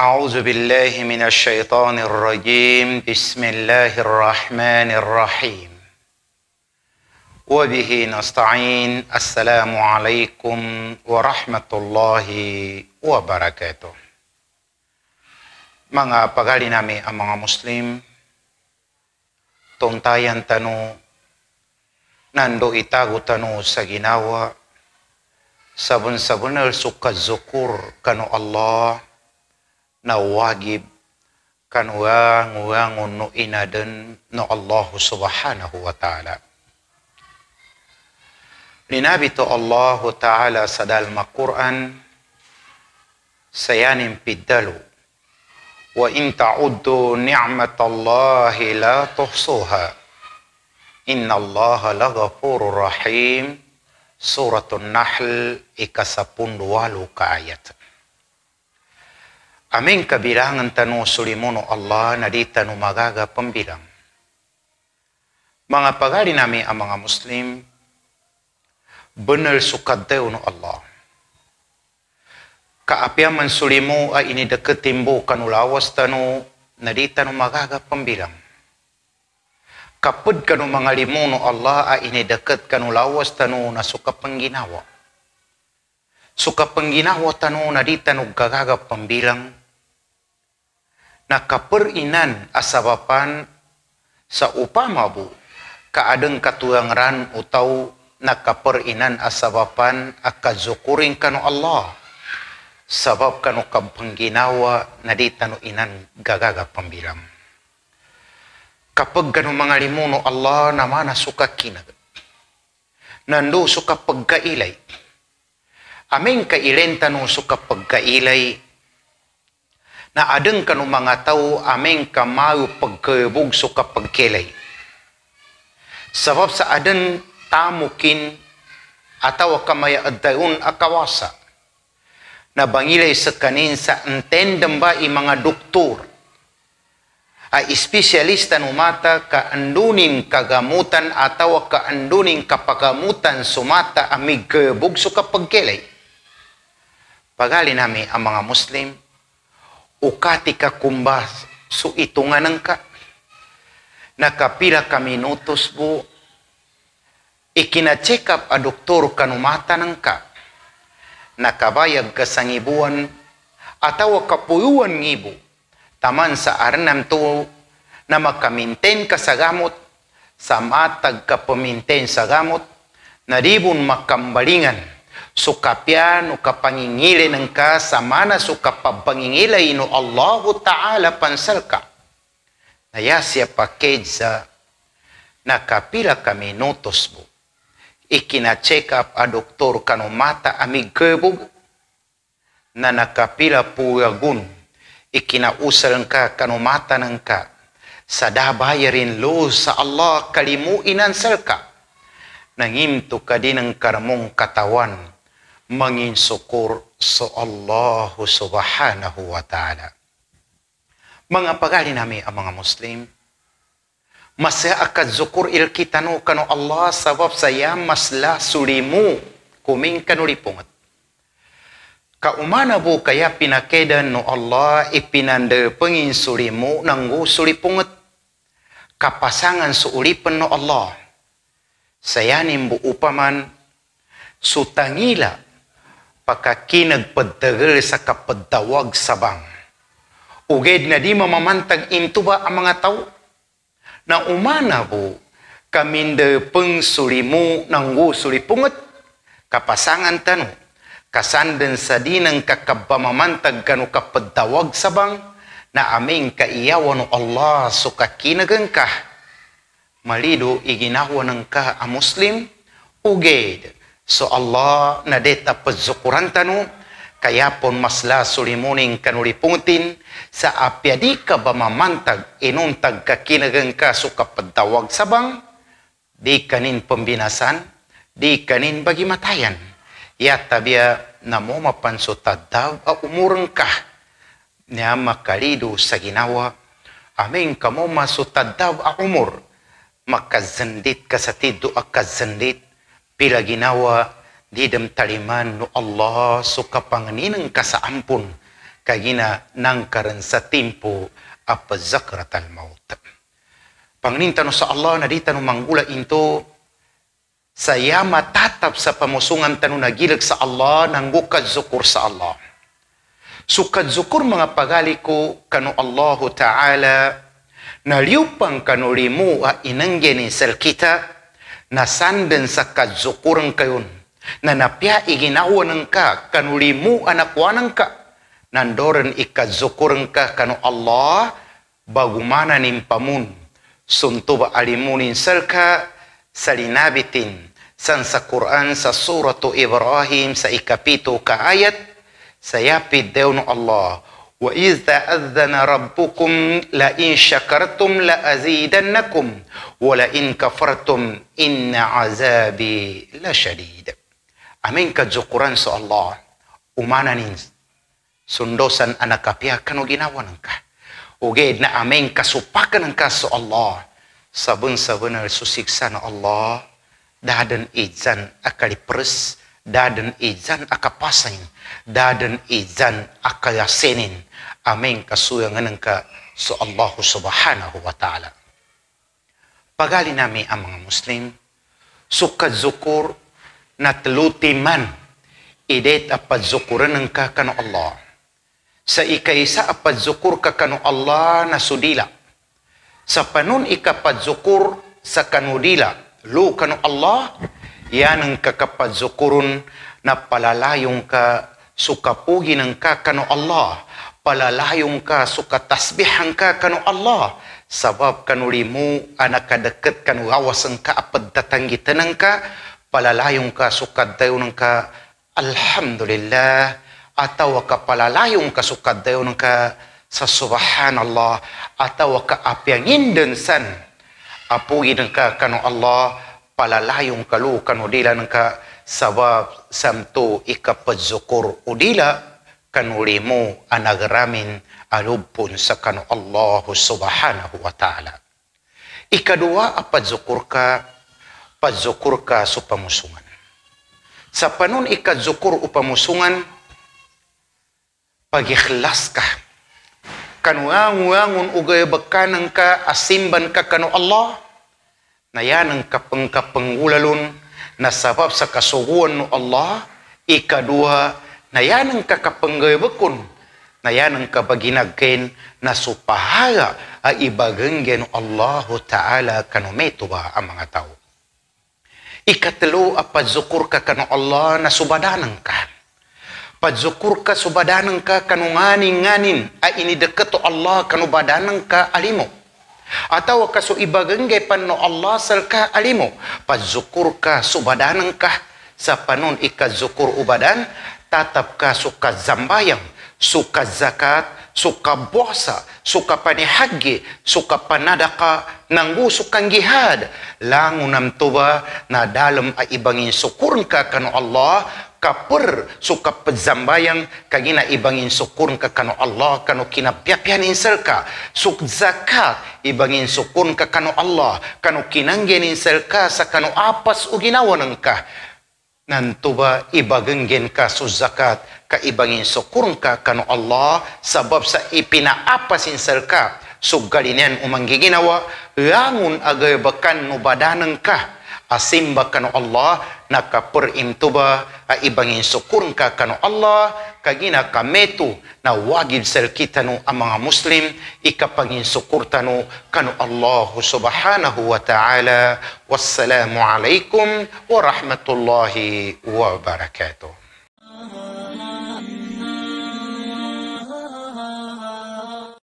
أعوذ بالله من الشيطان الرجيم بسم الله الرحمن الرحيم وبه نستعين السلام عليكم ورحمة الله wabarakatuh Mga pagali nami ang mga Muslim, tuntayan tanu, nando itago tanu sa ginawa, sabon-sabon al sukazukur kanu Allah, na wajib kan uang wangun no inaden nu Allah subhanahu wa ta'ala. Linabito Allah ta'ala sadal dalma Quran sayanim pidalu wa in ta'uddu ni'matallahi la tuhsuha inna Allah la ghafurur rahim suratul nahl ikasapun walu kaayat Aming kabilangan tanu sulimono Allah naditanu magaga pambilang. Mga pagali nami ang mga Muslim, benar sukaddew no Allah. Kaapiaman sulimu ay inideketimbo kanulawas tanu naditanu magaga pambilang. Kapud kanu mga limu no Allah ay inideket kanulawas tanu na suka pangginawa. Suka pengginawa tanu naditanu gagaga pambilang na kaperinan asabapan sa upamabu kaadeng katuangran utaw kaperinan asabapan akazukuring kanu Allah sabab kanu kapangginawa na di tano inan gagaga pambiram. Kapag gano mga limuno Allah na mana suka kinag. Nando suka pagkailay. Aming kailenta no suka pagkailay na adeng kanu mga tao aming kamayo pagkabog so kapagkilay. Sabab sa adeng tamukin ataw kamaya adayon akawasa na bangilay sa kanin sa entendem ba i mga doktor a espesyalista numata andunin kagamutan ataw kaandunin kapagamutan sumata amig kabugso kapagkilay. Pagali nami ang mga Muslim, ukati ka kumbas. So ito nga nang ka. Nakapira ka minutos bu Ikina-check up a doktor kanumata nang ka. Nakabayag ka sa ngibuan atawa kapuyuan ngibu. Taman sa arnam to na makaminten ka sa gamot sa matag ka paminten sa gamot na ribon makambalingan sukapyan o kapangingilin ang ka samana so kapapangingilay no Allahu Ta'ala pansal ka. Nayasya package sa nakapila ka minutos mo. Ikina-check up a doktor kanumata amigkebo na nakapila puyagun. Ikinausal ka kanumata ng ka. Sa dabayarin lo sa Allah kalimuinan sal ka. Nangimto ka din ang karamong katawan manginsukur sa Allah subhanahu wa ta'ala. Mga pagali nami ang mga Muslim, masya akad zukur il kitanu kanu Allah sabab saya masla sulimu kuming kanuripungat. Kaumana bu kaya pinakedan no Allah ipinanda pengin sulimu nanggu sulipungat. Kapasangan suulipan no Allah. Saya nimbu upaman sutangila pagkakinagpadtagal sa kapadtawag sabang. Uged na di mamamantag into ba ang mga tao? Na umana po, kaminda pang sulimu ng sulipungat, kapasangan tanu, kasandan sa dinang kakabamamantag kanu kapadtawag sabang, na aming kaiyawan o Allah so kakinagang ka, malido iginawa ng ka a Muslim, uged so Allah na deta pezukuran tanu kaya pon masla sulimuning kanuri pungtin sa apiadi ka ba mamantag inong tagkakinagang ka suka pagdawag sabang di kanin pembinasan di kanin bagi matayan ya tabia na mo mapanso tadaw a umurang ka niya makalido sa ginawa aming kamo masutadaw a umur makazandit ka sa tido a Pila ginawa, didam taliman no Allah so kapanganinang kasaampon kagina nang karan sa timpo apa zakrat al maut. Pangininta no sa Allah na dita no mangula into saya matatap sa pamusungan tanu nagilag sa Allah nang bukad zukur sa Allah. Sukad zukur mga pagali ko kanu Allahu Ta'ala naliupang kanu limu a inanggeni sal kita nasanden sa kadzukurang kayon, na napya iginawanan ka, kanulimu anakwanan ka, nandoren ikadzukurang ka kanu Allah, bagumana nimpamun, suntuba alimunin sarka, salinabitin, san sa Quran sa suratu Ibrahim sa ikapito ka ayat, sayapid deon Allah, وإذ أذن ربكم لئن شكرتم لأزيدنكم ولئن كفرتم إن عذابي لشديد Amin ka Quran sa Allah. Umana nin sundosan anakapia kanu ginawa nang ka. Uge na amin ka supakan nang ka sa Allah. Sabun sabunar susiksa na Allah. Dahadan izan akali pres dadan ijan akapasain, dadan ijan akayasinin Amin. kasuyangan ka so Allah subhanahu wa ta'ala. Pagali nami ang mga Muslim, sukad zukur na tluti man, idet apadzukuran ng ka kano Allah. Sa ikaisa apadzukur ka kano Allah na sudila. Sa panun ikapadzukur sa kanudila, lu kanu Allah, yan ang kakapadzukuron na palalayong ka sukapugin ang ka kano Allah. Palalayong ka sukatasbihan ka kano Allah. Sabab kanurimu anakadeket kanu awasan ka apad tatanggitanang ka palalayong ka sukad dayon ka alhamdulillah atawa ka palalayong ka sukad dayon ka sa subhanallah atawa ka indensan. Apugi apugin ka kano Allah palalayong kalukan udila ng ka sabab samto ikapadzukur udila kanuli mo anagramin alubpon sa kanu Allah subhanahu wa ta'ala. Ikadua apadzukur ka padzukur ka sa pamusungan. Sa panon ikadzukur upamusungan, pagikhlas ka. Kanuanguangon ugay bakanang ka asimban ka kanu Allah, na yan ang kapangkapangulalon na sabab sa kasuguan no Allah, ikaduha na yan ang kakapanggabakon na yan ang kabaginagkain na supahaga a ibagenggen no Allah Ta'ala kanumeto ba ang mga tao. Ikatlo a padzukur ka kanu Allah na subadanang ka. Padzukur ka subadanang ka kanu nganin-nganin a inideketo Allah kanu badanang ka alimok atau kasu iba ibagengge panno Allah selka alimu pazukurka subadanengkah sapanun ika zukur ubadan tatap kasuka zambayang suka zakat, suka puasa, suka panihagi, suka panadaka, nanggu suka jihad. langunam tua, na dalam aibangin syukur ka kanu Allah, kapur suka pezambayang kagina ibangin sukurn ka kanu Allah, kanu kina piapian inselka. Suk zakat ibangin sukurn ka kanu Allah, kanu kinanggen inselka sa kanu apas uginawan engkah. ngantuba ibagenggen ka so zakat ka kaibangin sukurang ka kano Allah sabab sa ipinaapasin sir ka so galinen umanggiginawa langun agay bakan no badanang ka asimba kanu Allah naka per imtuba a ibangi syukur ka kanu Allah kagina kametu na wajib sel kita nu amang muslim ika pangin syukur tanu kanu Allah subhanahu wa taala wassalamu alaikum warahmatullahi wabarakatuh